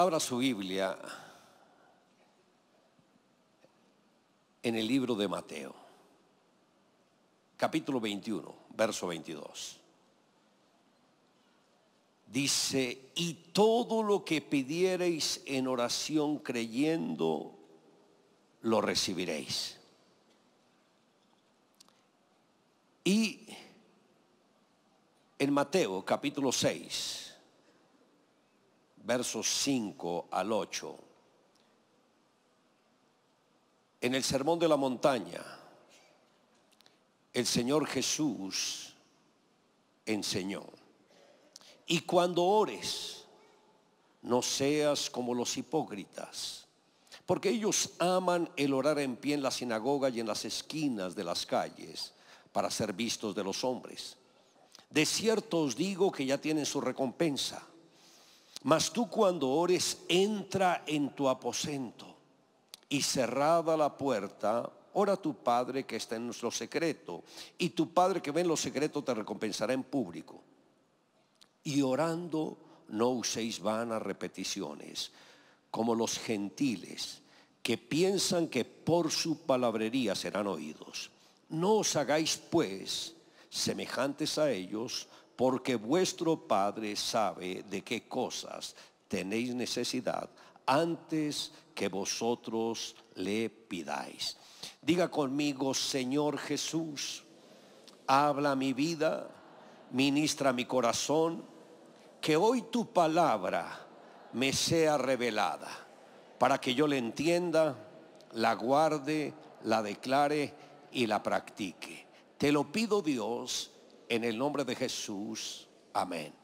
Abra su Biblia en el libro de Mateo, capítulo 21, verso 22. Dice, y todo lo que pidiereis en oración creyendo, lo recibiréis. Y en Mateo capítulo 6, versos 5 al 8. En el Sermón de la Montaña, el Señor Jesús enseñó, y cuando ores, no seas como los hipócritas, porque ellos aman el orar en pie en la sinagoga y en las esquinas de las calles para ser vistos de los hombres. De cierto os digo que ya tienen su recompensa. Mas tú cuando ores, entra en tu aposento y cerrada la puerta, ora a tu Padre que está en nuestro secreto. Y tu Padre que ve en lo secreto te recompensará en público. Y orando no uséis vanas repeticiones, como los gentiles que piensan que por su palabrería serán oídos. No os hagáis pues semejantes a ellos, porque vuestro Padre sabe de qué cosas tenéis necesidad antes que vosotros le pidáis. Diga conmigo, Señor Jesús, habla mi vida, ministra mi corazón, que hoy tu palabra me sea revelada, para que yo la entienda, la guarde, la declare y la practique. Te lo pido Dios en el nombre de Jesús. Amén.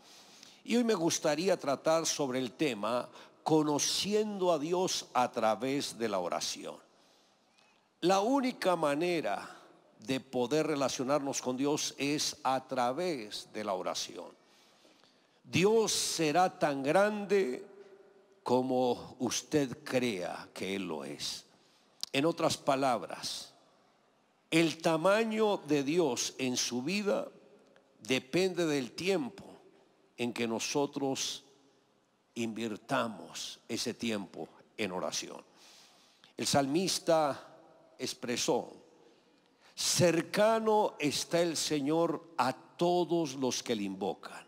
Y hoy me gustaría tratar sobre el tema conociendo a Dios a través de la oración. La única manera de poder relacionarnos con Dios es a través de la oración. Dios será tan grande como usted crea que Él lo es. En otras palabras, el tamaño de Dios en su vida depende del tiempo en que nosotros invirtamos ese tiempo en oración. El salmista expresó, cercano está el Señor a todos los que le invocan,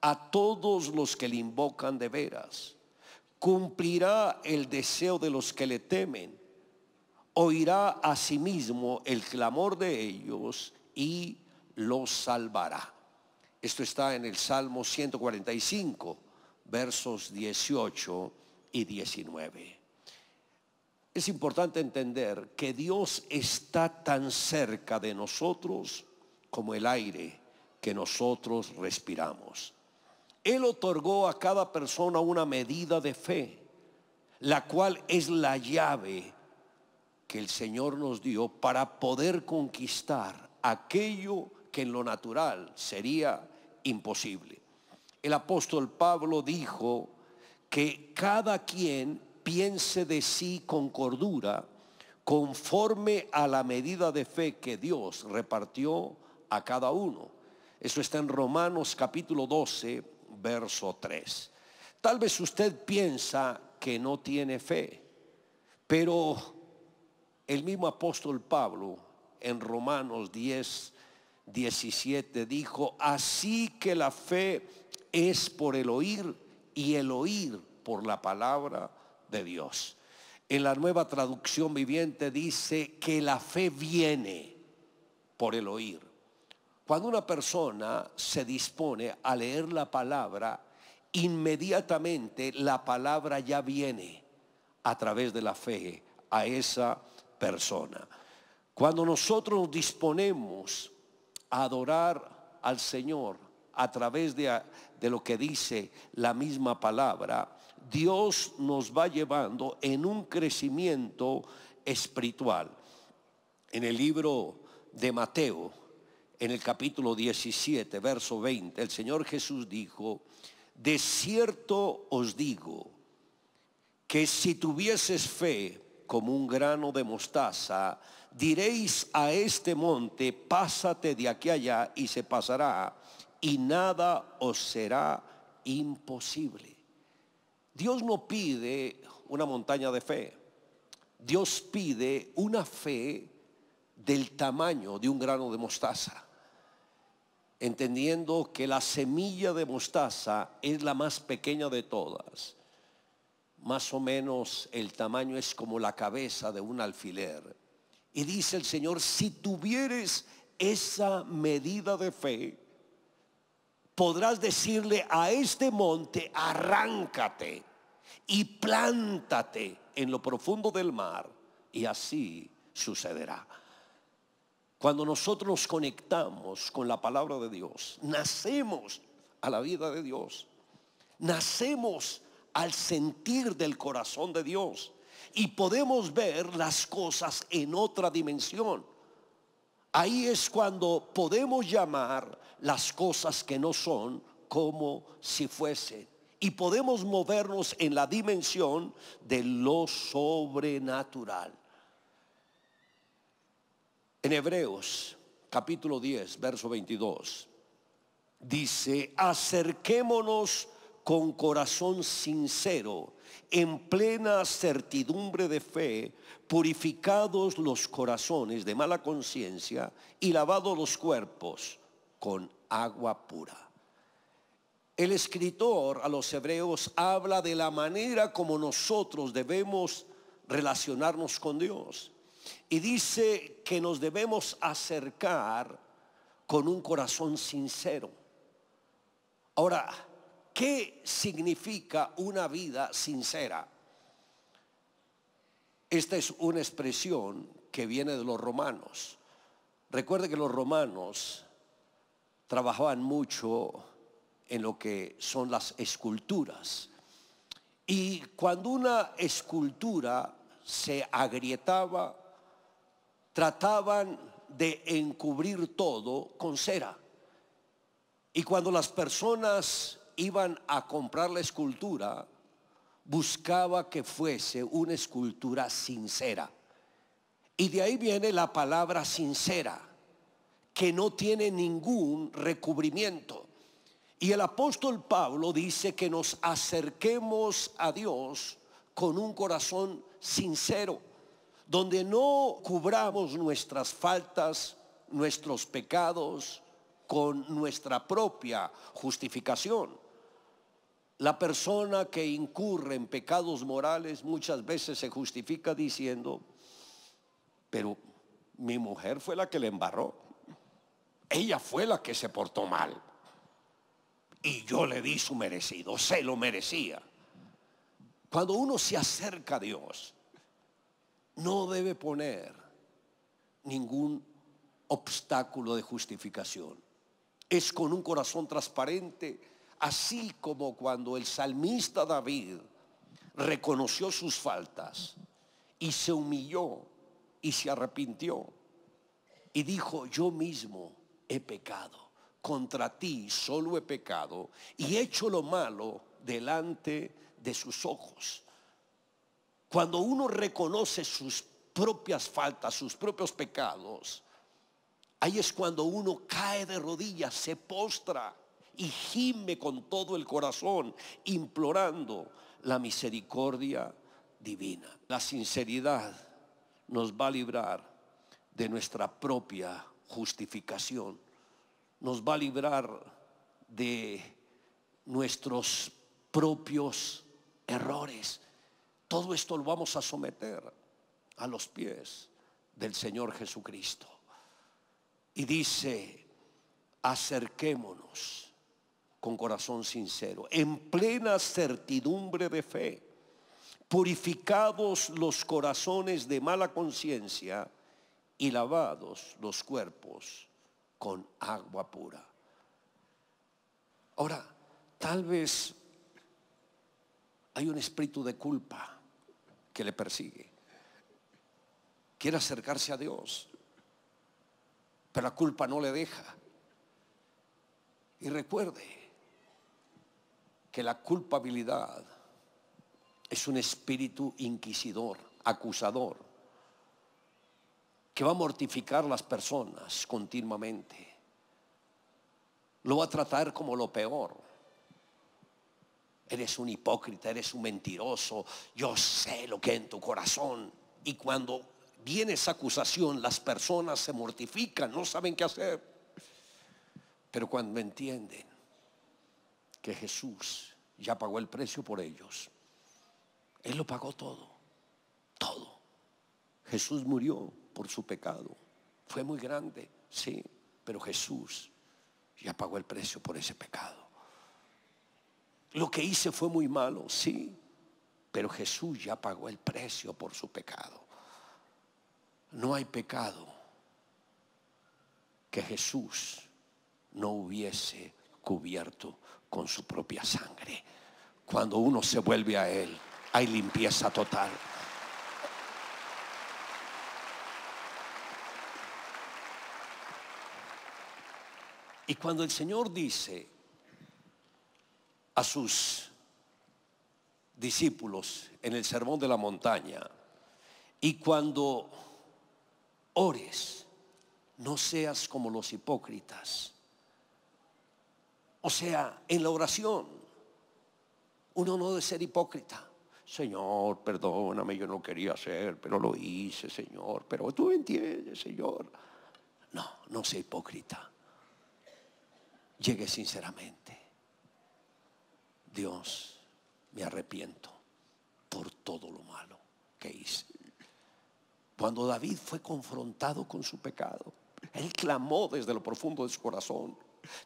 a todos los que le invocan de veras. Cumplirá el deseo de los que le temen, oirá a sí mismo el clamor de ellos y los salvará. Esto está en el Salmo 145, versos 18 y 19. Es importante entender que Dios está tan cerca de nosotros como el aire que nosotros respiramos. Él otorgó a cada persona una medida de fe, la cual es la llave que el Señor nos dio para poder conquistar aquello que en lo natural sería imposible. El apóstol Pablo dijo que cada quien piense de sí con cordura, conforme a la medida de fe que Dios repartió a cada uno. Eso está en Romanos capítulo 12, verso 3. Tal vez usted piensa que no tiene fe, pero el mismo apóstol Pablo en Romanos 10, 17 dijo, así que la fe es por el oír y el oír por la palabra de Dios. En la nueva traducción viviente dice que la fe viene por el oír. Cuando una persona se dispone a leer la palabra, inmediatamente la palabra ya viene a través de la fe a esa persona. Cuando nosotros nos disponemos adorar al Señor a través de, de lo que dice la misma palabra, Dios nos va llevando en un crecimiento espiritual. En el libro de Mateo, en el capítulo 17, verso 20, el Señor Jesús dijo, de cierto os digo, que si tuvieses fe como un grano de mostaza, diréis a este monte, pásate de aquí allá y se pasará, y nada os será imposible. Dios no pide una montaña de fe. Dios pide una fe del tamaño de un grano de mostaza, entendiendo que la semilla de mostaza es la más pequeña de todas más o menos el tamaño es como la cabeza de un alfiler. Y dice el Señor, si tuvieres esa medida de fe, podrás decirle a este monte, arráncate y plántate en lo profundo del mar. Y así sucederá. Cuando nosotros conectamos con la palabra de Dios, nacemos a la vida de Dios. Nacemos al sentir del corazón de Dios. Y podemos ver las cosas en otra dimensión. Ahí es cuando podemos llamar las cosas que no son como si fuesen. Y podemos movernos en la dimensión de lo sobrenatural. En Hebreos capítulo 10, verso 22, dice, acerquémonos con corazón sincero, en plena certidumbre de fe, purificados los corazones de mala conciencia y lavados los cuerpos con agua pura. El escritor a los hebreos habla de la manera como nosotros debemos relacionarnos con Dios y dice que nos debemos acercar con un corazón sincero. Ahora, ¿Qué significa una vida sincera? Esta es una expresión que viene de los romanos. Recuerde que los romanos trabajaban mucho en lo que son las esculturas. Y cuando una escultura se agrietaba, trataban de encubrir todo con cera. Y cuando las personas iban a comprar la escultura, buscaba que fuese una escultura sincera. Y de ahí viene la palabra sincera, que no tiene ningún recubrimiento. Y el apóstol Pablo dice que nos acerquemos a Dios con un corazón sincero, donde no cubramos nuestras faltas, nuestros pecados con nuestra propia justificación, la persona que incurre en pecados morales muchas veces se justifica diciendo, pero mi mujer fue la que le embarró. Ella fue la que se portó mal. Y yo le di su merecido, se lo merecía. Cuando uno se acerca a Dios, no debe poner ningún obstáculo de justificación. Es con un corazón transparente así como cuando el salmista David reconoció sus faltas y se humilló y se arrepintió y dijo, yo mismo he pecado, contra ti solo he pecado y he hecho lo malo delante de sus ojos. Cuando uno reconoce sus propias faltas, sus propios pecados, ahí es cuando uno cae de rodillas, se postra y gime con todo el corazón, implorando la misericordia divina. La sinceridad nos va a librar de nuestra propia justificación, nos va a librar de nuestros propios errores. Todo esto lo vamos a someter a los pies del Señor Jesucristo. Y dice, acerquémonos con corazón sincero, en plena certidumbre de fe, purificados los corazones de mala conciencia y lavados los cuerpos con agua pura. Ahora, tal vez hay un espíritu de culpa que le persigue. Quiere acercarse a Dios, pero la culpa no le deja. Y recuerde, que la culpabilidad es un espíritu inquisidor, acusador, que va a mortificar las personas continuamente. Lo va a tratar como lo peor. Eres un hipócrita, eres un mentiroso, yo sé lo que hay en tu corazón. Y cuando viene esa acusación, las personas se mortifican, no saben qué hacer. Pero cuando entienden que Jesús ya pagó el precio por ellos. Él lo pagó todo, todo. Jesús murió por su pecado. Fue muy grande, sí, pero Jesús ya pagó el precio por ese pecado. Lo que hice fue muy malo, sí, pero Jesús ya pagó el precio por su pecado. No hay pecado que Jesús no hubiese cubierto con su propia sangre. Cuando uno se vuelve a Él, hay limpieza total. Y cuando el Señor dice a sus discípulos en el Sermón de la Montaña, y cuando ores, no seas como los hipócritas o sea, en la oración, uno no debe ser hipócrita. Señor, perdóname, yo no quería hacer, pero lo hice, Señor, pero tú entiendes, Señor. No, no sea hipócrita. Llegué sinceramente. Dios, me arrepiento por todo lo malo que hice. Cuando David fue confrontado con su pecado, él clamó desde lo profundo de su corazón,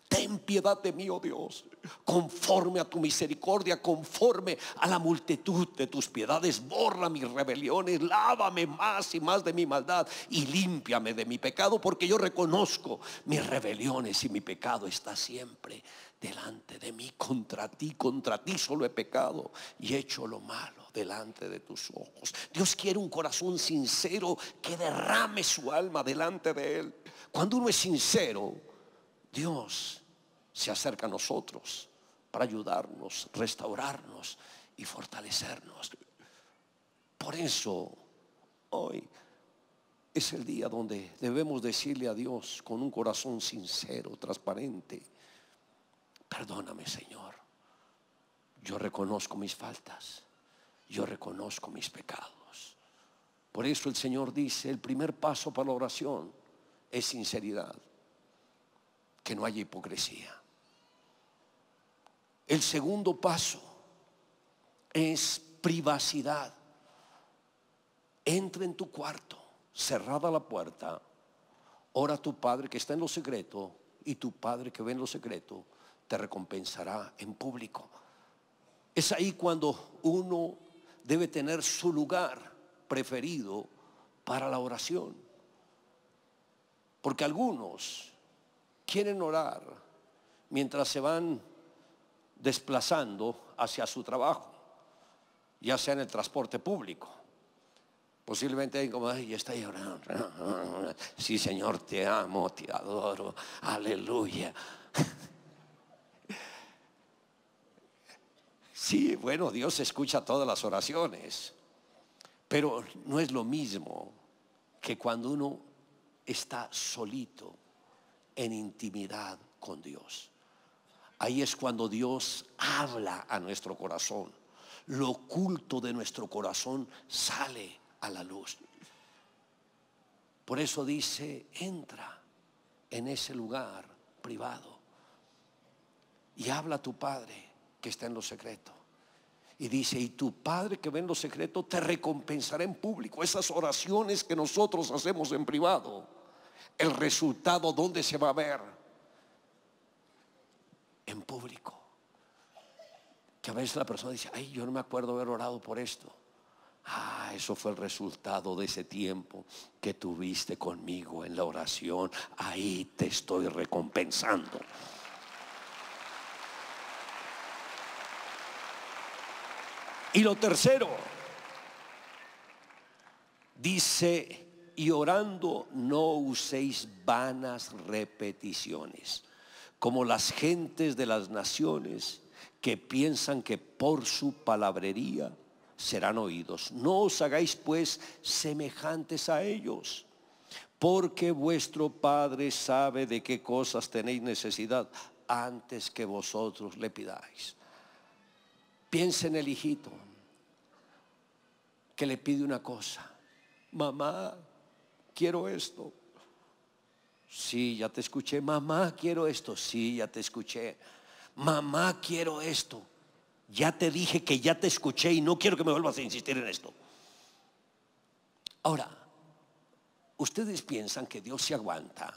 Ten piedad de mí, oh Dios, conforme a tu misericordia, conforme a la multitud de tus piedades. Borra mis rebeliones, lávame más y más de mi maldad y límpiame de mi pecado, porque yo reconozco mis rebeliones y mi pecado está siempre delante de mí. Contra ti, contra ti solo he pecado y he hecho lo malo delante de tus ojos. Dios quiere un corazón sincero que derrame su alma delante de Él. Cuando uno es sincero, Dios se acerca a nosotros para ayudarnos, restaurarnos y fortalecernos. Por eso hoy es el día donde debemos decirle a Dios con un corazón sincero, transparente, perdóname Señor, yo reconozco mis faltas, yo reconozco mis pecados. Por eso el Señor dice, el primer paso para la oración es sinceridad que no haya hipocresía. El segundo paso es privacidad. Entra en tu cuarto, cerrada la puerta, ora a tu Padre que está en lo secreto y tu Padre que ve en lo secreto te recompensará en público. Es ahí cuando uno debe tener su lugar preferido para la oración. Porque algunos quieren orar mientras se van desplazando hacia su trabajo, ya sea en el transporte público. Posiblemente hay como, ay, está llorando. Sí, Señor, te amo, te adoro. Aleluya. Sí, bueno, Dios escucha todas las oraciones, pero no es lo mismo que cuando uno está solito en intimidad con Dios. Ahí es cuando Dios habla a nuestro corazón. Lo oculto de nuestro corazón sale a la luz. Por eso dice, entra en ese lugar privado y habla a tu Padre que está en lo secreto. Y dice, y tu Padre que ve en lo secreto te recompensará en público. Esas oraciones que nosotros hacemos en privado el resultado, ¿dónde se va a ver? En público. Que a veces la persona dice, ay, yo no me acuerdo haber orado por esto. Ah, eso fue el resultado de ese tiempo que tuviste conmigo en la oración. Ahí te estoy recompensando. Y lo tercero, dice y orando no uséis vanas repeticiones, como las gentes de las naciones que piensan que por su palabrería serán oídos. No os hagáis pues semejantes a ellos, porque vuestro Padre sabe de qué cosas tenéis necesidad antes que vosotros le pidáis. Piensa en el hijito que le pide una cosa. Mamá, quiero esto. Sí, ya te escuché. Mamá, quiero esto. Sí, ya te escuché. Mamá, quiero esto. Ya te dije que ya te escuché y no quiero que me vuelvas a insistir en esto. Ahora, ustedes piensan que Dios se aguanta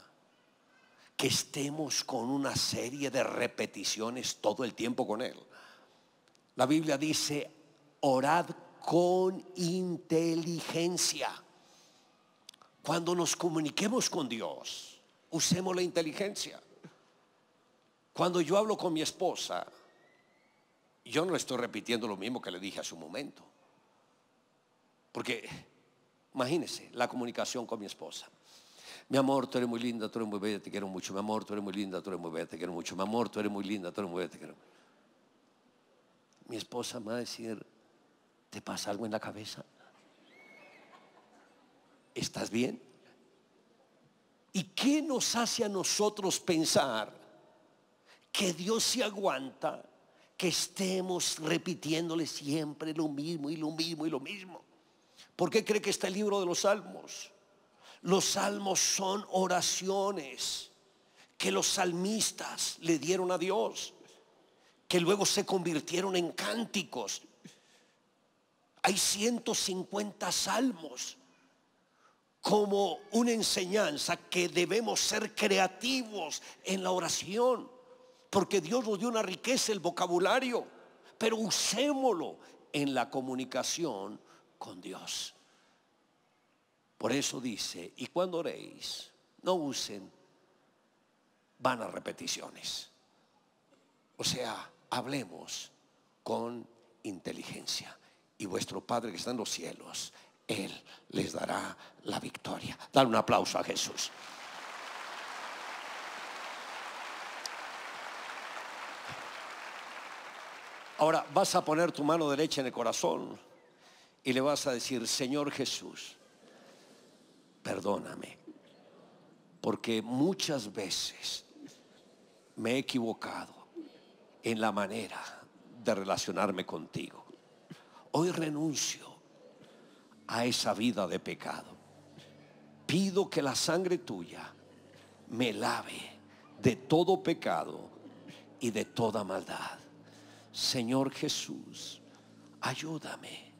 que estemos con una serie de repeticiones todo el tiempo con Él. La Biblia dice, orad con inteligencia. Cuando nos comuniquemos con Dios, usemos la inteligencia. Cuando yo hablo con mi esposa, yo no le estoy repitiendo lo mismo que le dije hace un momento. Porque, imagínese la comunicación con mi esposa. Mi amor, tú eres muy linda, tú eres muy bella, te quiero mucho. Mi amor, tú eres muy linda, tú eres muy bella, te quiero mucho. Mi amor, tú eres muy linda, tú eres muy bella, te quiero mucho. Mi esposa me va a decir, ¿te pasa algo en la cabeza? ¿Estás bien? ¿Y qué nos hace a nosotros pensar que Dios se aguanta que estemos repitiéndole siempre lo mismo y lo mismo y lo mismo? ¿Por qué cree que está el libro de los salmos? Los salmos son oraciones que los salmistas le dieron a Dios, que luego se convirtieron en cánticos. Hay 150 salmos como una enseñanza que debemos ser creativos en la oración, porque Dios nos dio una riqueza, el vocabulario, pero usémoslo en la comunicación con Dios. Por eso dice, y cuando oréis, no usen vanas repeticiones. O sea, hablemos con inteligencia. Y vuestro Padre que está en los cielos él les dará la victoria. Dale un aplauso a Jesús. Ahora vas a poner tu mano derecha en el corazón y le vas a decir, Señor Jesús, perdóname, porque muchas veces me he equivocado en la manera de relacionarme contigo. Hoy renuncio a esa vida de pecado. Pido que la sangre tuya me lave de todo pecado y de toda maldad. Señor Jesús, ayúdame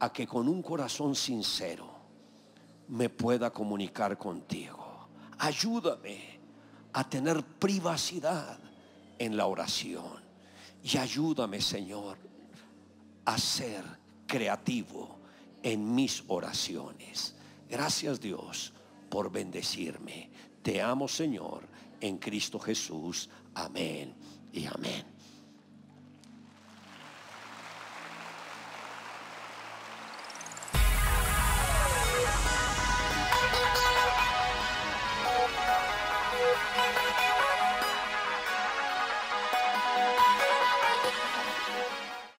a que con un corazón sincero me pueda comunicar contigo. Ayúdame a tener privacidad en la oración. Y ayúdame, Señor, a ser creativo en mis oraciones. Gracias Dios por bendecirme. Te amo Señor en Cristo Jesús. Amén y amén.